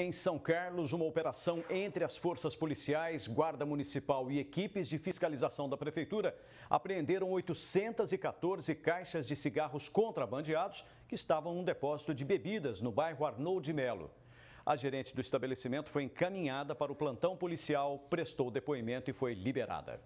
Em São Carlos, uma operação entre as forças policiais, guarda municipal e equipes de fiscalização da prefeitura apreenderam 814 caixas de cigarros contrabandeados que estavam num depósito de bebidas no bairro Arnold de Melo. A gerente do estabelecimento foi encaminhada para o plantão policial, prestou depoimento e foi liberada.